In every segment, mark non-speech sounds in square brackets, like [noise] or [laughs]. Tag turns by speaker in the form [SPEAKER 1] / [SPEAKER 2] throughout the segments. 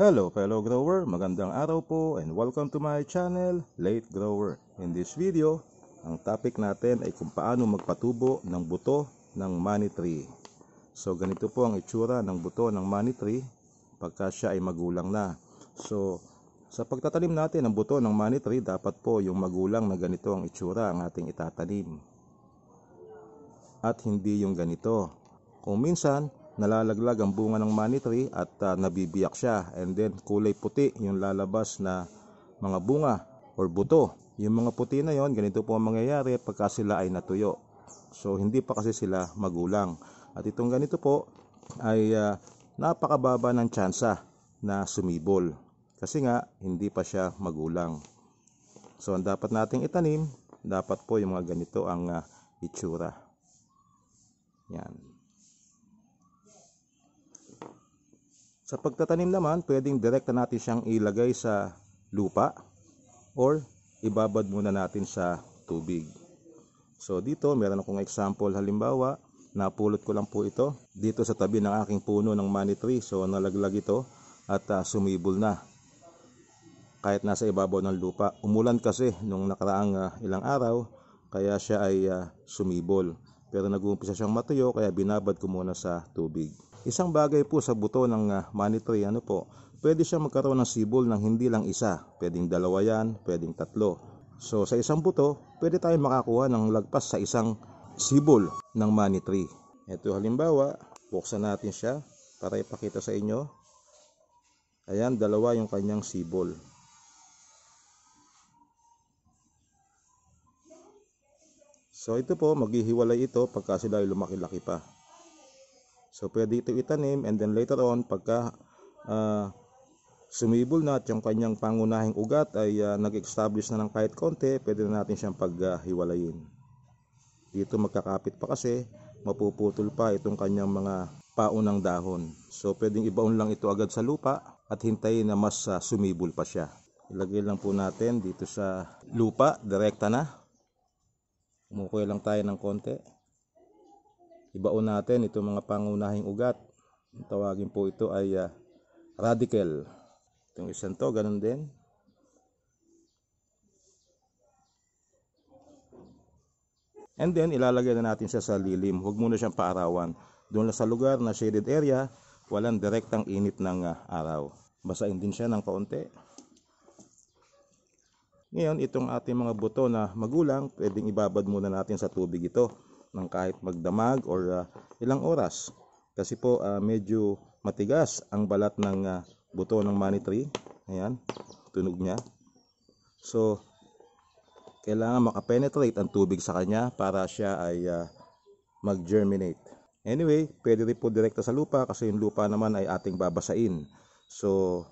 [SPEAKER 1] Hello fellow grower, magandang araw po and welcome to my channel, Late Grower. In this video, ang topic natin ay kung paano magpatubo ng buto ng money tree. So ganito po ang itsura ng buto ng money tree pagka siya ay magulang na. So sa pagtatanim natin ng buto ng money tree, dapat po yung magulang na ganito ang itsura ang ating itatanim. At hindi yung ganito. Kung minsan, nalalaglag ang bunga ng money tree at uh, nabibiyak siya. And then kulay puti yung lalabas na mga bunga or buto. Yung mga puti na yon, ganito po ang mangyayari pagka sila ay natuyo. So hindi pa kasi sila magulang. At itong ganito po ay uh, napakababa ng tsansa na sumibol. Kasi nga hindi pa siya magulang. So ang dapat nating itanim, dapat po yung mga ganito ang uh, itsura. Yan. Sa pagtatanim naman, pwedeng direkta natin siyang ilagay sa lupa or ibabad muna natin sa tubig. So dito, meron akong example halimbawa, napulot ko lang po ito dito sa tabi ng aking puno ng money tree. So nalaglag ito at uh, sumibol na kahit nasa ibabaw ng lupa. Umulan kasi nung nakaraang uh, ilang araw kaya siya ay uh, sumibol. Pero nag-uumpisa siyang matuyo kaya binabad ko muna sa tubig. Isang bagay po sa buto ng uh, money tree, ano po, pwede siya magkaroon ng sibol ng hindi lang isa. Pwedeng dalawa yan, pwedeng tatlo. So sa isang buto, pwede tayo makakuha ng lagpas sa isang sibol ng money tree. Ito halimbawa, buksan natin siya para ipakita sa inyo. Ayan, dalawa yung kanyang sibol. So ito po, maghihiwalay ito pagka sila ay lumaki-laki pa. So pwede ito itanim and then later on pagka uh, sumibol na at yung kanyang pangunahing ugat ay uh, nag-establish na ng kahit konti, pwede na natin siyang paghiwalayin. Dito magkakapit pa kasi, mapuputol pa itong kanyang mga paunang dahon. So pwedeng ibaon lang ito agad sa lupa at hintayin na mas uh, sumibol pa siya. Ilagay lang po natin dito sa lupa, direkta na. Umukoy lang tayo ng konti. Ibaon natin itong mga pangunahing ugat. Tawagin po ito ay uh, radical. Itong isang to, ganun din. And then, ilalagay na natin siya sa lilim. Huwag muna siyang paarawan. Doon lang sa lugar na shaded area, walang direktang init ng uh, araw. Basain din siya ng kaunti. Ngayon, itong ating mga buto na magulang, pwedeng ibabad muna natin sa tubig ito ng kahit magdamag or uh, ilang oras. Kasi po uh, medyo matigas ang balat ng uh, buto ng money tree. Ayan, tunog niya. So, kailangan makapenetrate ang tubig sa kanya para siya ay uh, mag-germinate. Anyway, pwede rin po direkta sa lupa kasi yung lupa naman ay ating babasain. So,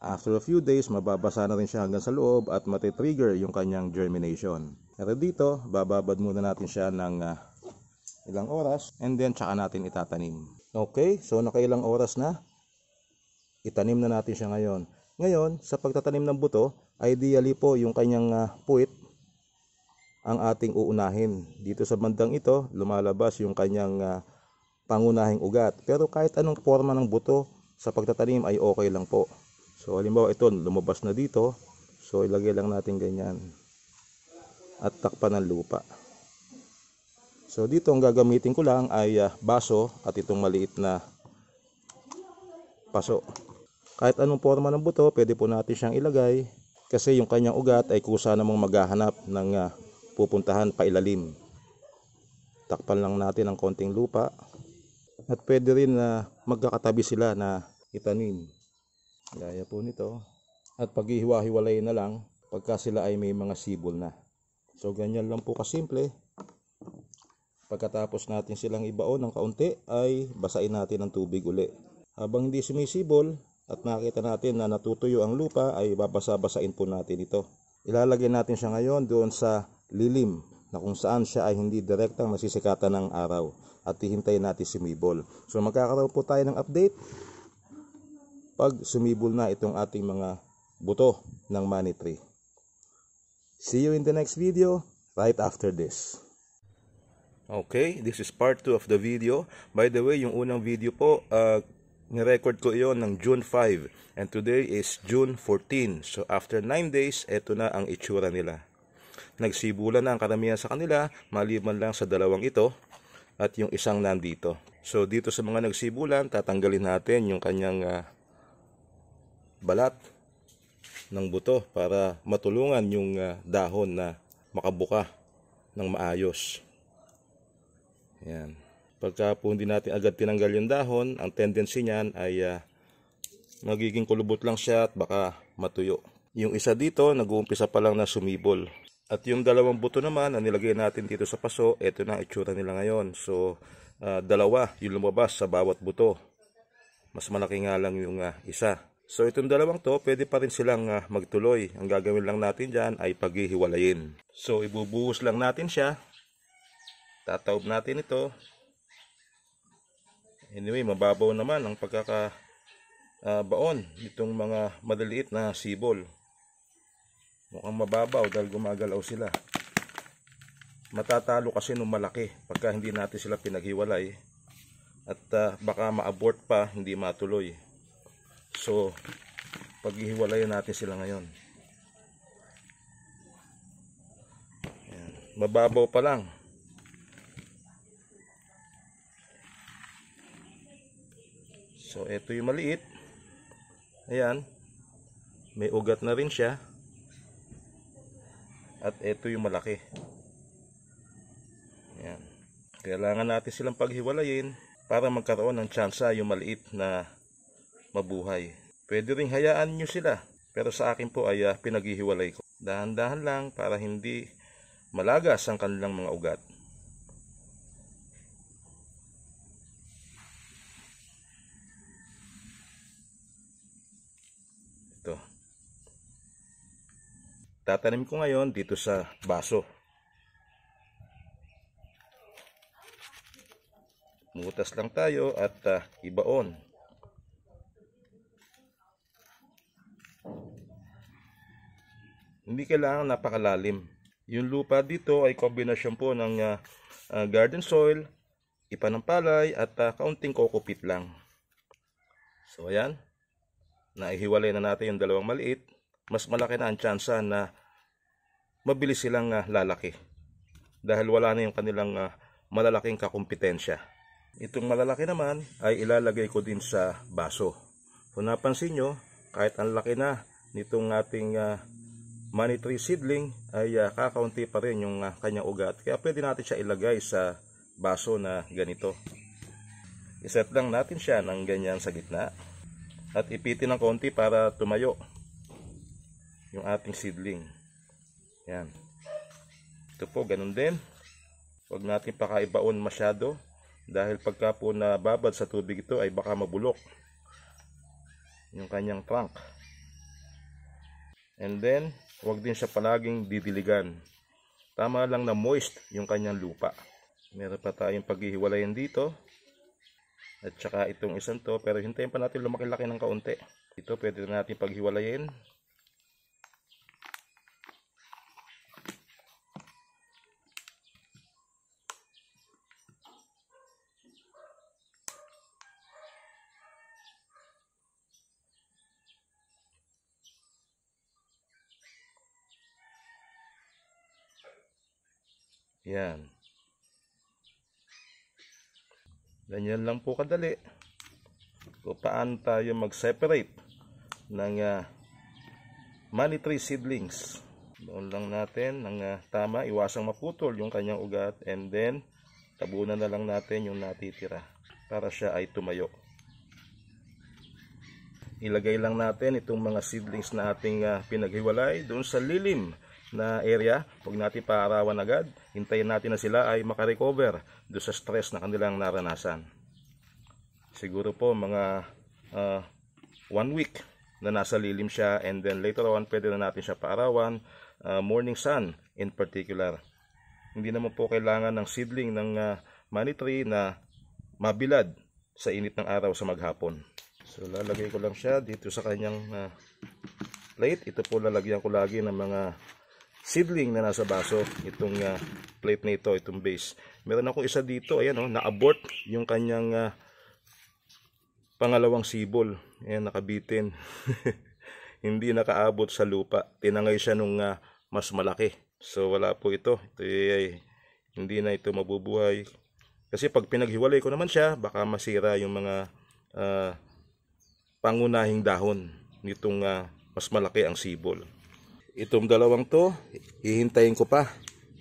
[SPEAKER 1] after a few days, mababasa na rin siya hanggang sa loob at matitrigger yung kanyang germination. Pero dito, bababad muna natin siya ng uh, ilang oras and then tsaka natin itatanim. Okay, so nakailang oras na, itanim na natin siya ngayon. Ngayon, sa pagtatanim ng buto, ideally po yung kanyang uh, puwit ang ating uunahin. Dito sa bandang ito, lumalabas yung kanyang uh, pangunahing ugat. Pero kahit anong forma ng buto sa pagtatanim ay okay lang po. So halimbawa ito lumabas na dito. So ilagay lang natin ganyan at takpan ng lupa. So dito ang gagamitin ko lang ay uh, baso at itong maliit na paso. Kahit anong forma ng buto, pwede po natin siyang ilagay kasi yung kanyang ugat ay kusa namang maghahanap ng uh, pupuntahan pa ilalim. Takpan lang natin ang konting lupa at pwede rin na uh, magkakatabi sila na itanim. Gaya po nito. At paghihiwa-hiwalay na lang pagka sila ay may mga sibol na. So ganyan lang po kasimple. Pagkatapos natin silang ibaon ng kaunti ay basain natin ng tubig uli. Habang hindi sumisibol at nakita natin na natutuyo ang lupa ay babasa-basain po natin ito. Ilalagay natin siya ngayon doon sa lilim na kung saan siya ay hindi direktang nasisikatan ng araw at hihintayin natin sumibol. So magkakaroon po tayo ng update pag sumibol na itong ating mga buto ng money tree. See you in the next video right after this. Okay, this is part 2 of the video. By the way, yung unang video po, uh, nirecord ko iyon ng June 5 and today is June 14. So after 9 days, eto na ang itsura nila. Nagsibulan na ang karamihan sa kanila, maliban lang sa dalawang ito at yung isang nandito. So dito sa mga nagsibulan, tatanggalin natin yung kanyang uh, balat ng buto para matulungan yung uh, dahon na makabuka ng maayos. Yan. Pagka po hindi natin agad tinanggal yung dahon, ang tendency niyan ay uh, magiging kulubot lang siya at baka matuyo. Yung isa dito, nag-uumpisa pa lang na sumibol. At yung dalawang buto naman na nilagay natin dito sa paso, ito na itsura nila ngayon. So, uh, dalawa yung lumabas sa bawat buto. Mas malaki nga lang yung uh, isa. So itong dalawang to, pwede pa rin silang uh, magtuloy. Ang gagawin lang natin dyan ay paghihiwalayin. So ibubuhos lang natin siya. Tataob natin ito. Anyway, mababaw naman ang pagkaka uh, baon nitong mga madaliit na sibol. Mukhang mababaw dahil gumagalaw sila. Matatalo kasi nung malaki pagka hindi natin sila pinaghiwalay at uh, baka ma-abort pa, hindi matuloy. So, paghihiwalayan natin sila ngayon. Ayan. Mababaw pa lang. So, ito yung maliit. Ayan. May ugat na rin siya. At ito yung malaki. Ayan. Kailangan natin silang paghiwalayin para magkaroon ng tsansa yung maliit na mabuhay. Pwede rin hayaan nyo sila. Pero sa akin po ay uh, pinaghihiwalay ko. Dahan-dahan lang para hindi malagas ang kanilang mga ugat. Ito. Tatanim ko ngayon dito sa baso. Mutas lang tayo at uh, ibaon. Hindi kailangan napakalalim. Yung lupa dito ay kombinasyon po ng uh, uh, garden soil, ipanampalay at uh, kaunting coco lang. So ayan, naihiwalay na natin yung dalawang maliit. Mas malaki na ang tsansa na mabilis silang uh, lalaki. Dahil wala na yung kanilang uh, malalaking kakumpetensya. Itong malalaki naman ay ilalagay ko din sa baso. Kung napansin nyo, kahit ang laki na nitong ating uh, money tree seedling ay uh, kakaunti pa rin yung uh, kanyang ugat. Kaya pwede natin siya ilagay sa baso na ganito. Iset lang natin siya ng ganyan sa gitna at ipitin ng konti para tumayo yung ating seedling. Yan. Ito po, ganun din. Huwag natin pakaibaon masyado dahil pagka po nababad sa tubig ito ay baka mabulok yung kanyang trunk. And then, Huwag din siya palaging didiligan. Tama lang na moist yung kanyang lupa. Meron pa tayong paghihiwalayan dito. At saka itong isang to, pero hintayin pa natin lumaki-laki ng kaunti. Ito pwede na natin paghiwalayin. Yan. Ganyan lang po kadali. Kung paano tayo mag-separate ng uh, money tree seedlings. Doon lang natin ng uh, tama, iwasang maputol yung kanyang ugat and then tabunan na lang natin yung natitira para siya ay tumayo. Ilagay lang natin itong mga seedlings na ating uh, pinaghiwalay doon sa lilim na area. Huwag natin paarawan agad. Hintayin natin na sila ay makarecover do sa stress na kanilang naranasan. Siguro po mga uh, one week na nasa lilim siya and then later on pwede na natin siya paarawan. Uh, morning sun in particular. Hindi naman po kailangan ng seedling ng uh, money tree na mabilad sa init ng araw sa maghapon. So lalagay ko lang siya dito sa kanyang uh, plate. Ito po lalagyan ko lagi ng mga sibling na nasa baso itong uh, plate na ito, itong base. Meron ako isa dito, ayan oh, na-abort yung kanyang uh, pangalawang sibol. Ayan, nakabitin. [laughs] Hindi nakaabot sa lupa. Tinangay siya nung uh, mas malaki. So wala po ito. Ito ay eh, hindi na ito mabubuhay. Kasi pag pinaghiwalay ko naman siya, baka masira yung mga uh, pangunahing dahon nitong uh, mas malaki ang sibol itong dalawang to hihintayin ko pa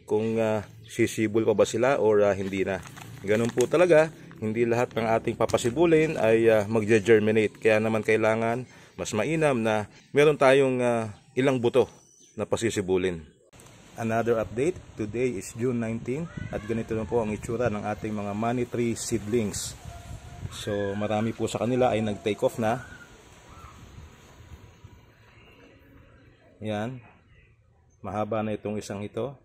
[SPEAKER 1] kung uh, sisibol pa ba sila or uh, hindi na ganun po talaga hindi lahat ng ating papasibulin ay uh, magje-germinate kaya naman kailangan mas mainam na meron tayong uh, ilang buto na pasisibulin Another update, today is June 19 at ganito na po ang itsura ng ating mga money tree seedlings. So marami po sa kanila ay nag-take off na Yan. Mahaba na itong isang ito.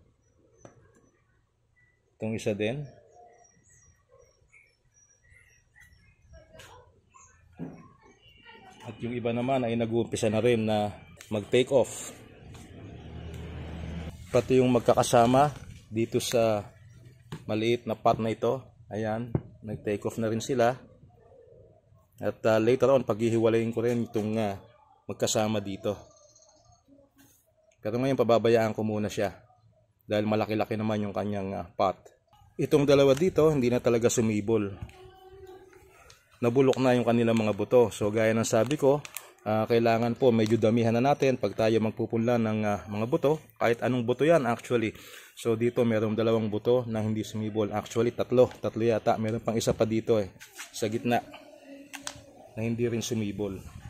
[SPEAKER 1] Itong isa din. At yung iba naman ay nag-uumpisa na rin na mag-take off. Pati yung magkakasama dito sa maliit na pot na ito. Ayan, nag-take off na rin sila. At uh, later on, paghihiwalayin ko rin itong uh, magkasama dito. Pero ngayon pababayaan ko muna siya dahil malaki-laki naman yung kanyang uh, pot. Itong dalawa dito hindi na talaga sumibol. Nabulok na yung kanilang mga buto. So gaya ng sabi ko, uh, kailangan po medyo damihan na natin pag tayo magpupunla ng uh, mga buto. Kahit anong buto yan actually. So dito merong dalawang buto na hindi sumibol. Actually tatlo. Tatlo yata. Meron pang isa pa dito eh. Sa gitna. Na hindi rin sumibol.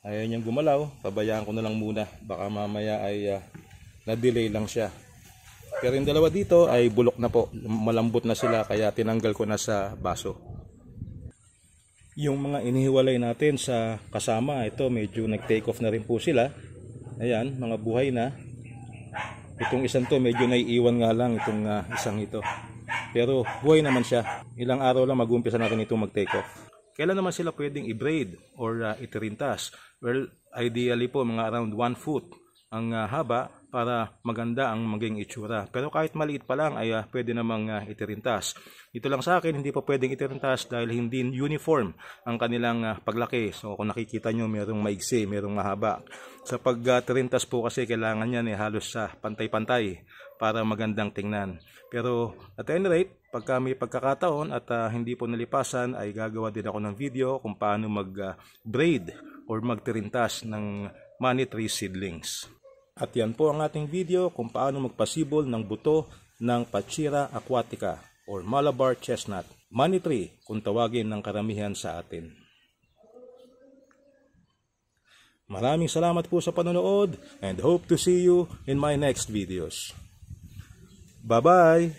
[SPEAKER 1] ayaw niyang gumalaw pabayaan ko na lang muna baka mamaya ay uh, ah, na delay lang siya pero yung dalawa dito ay bulok na po malambot na sila kaya tinanggal ko na sa baso yung mga inihiwalay natin sa kasama ito medyo nag take off na rin po sila ayan mga buhay na itong isang to medyo naiiwan nga lang itong uh, isang ito pero buhay naman siya ilang araw lang mag-uumpisa natin itong mag take off Kailan naman sila pwedeng i-braid or uh, itirintas? Well, ideally po mga around 1 foot ang uh, haba para maganda ang maging itsura. Pero kahit maliit pa lang ay uh, pwede namang uh, itirintas. Dito lang sa akin, hindi pa pwedeng itirintas dahil hindi uniform ang kanilang uh, paglaki. So kung nakikita nyo, mayroong maigsi, mayroong mahaba. Sa pagtirintas uh, po kasi, kailangan yan eh, halos sa uh, pantay-pantay para magandang tingnan. Pero at any rate, pagka may pagkakataon at uh, hindi po nalipasan ay gagawa din ako ng video kung paano mag-braid ah, uh, or magtirintas ng money tree seedlings. At yan po ang ating video kung paano magpasibol ng buto ng Pachira aquatica or Malabar chestnut. Money tree kung tawagin ng karamihan sa atin. Maraming salamat po sa panonood and hope to see you in my next videos. Bye-bye.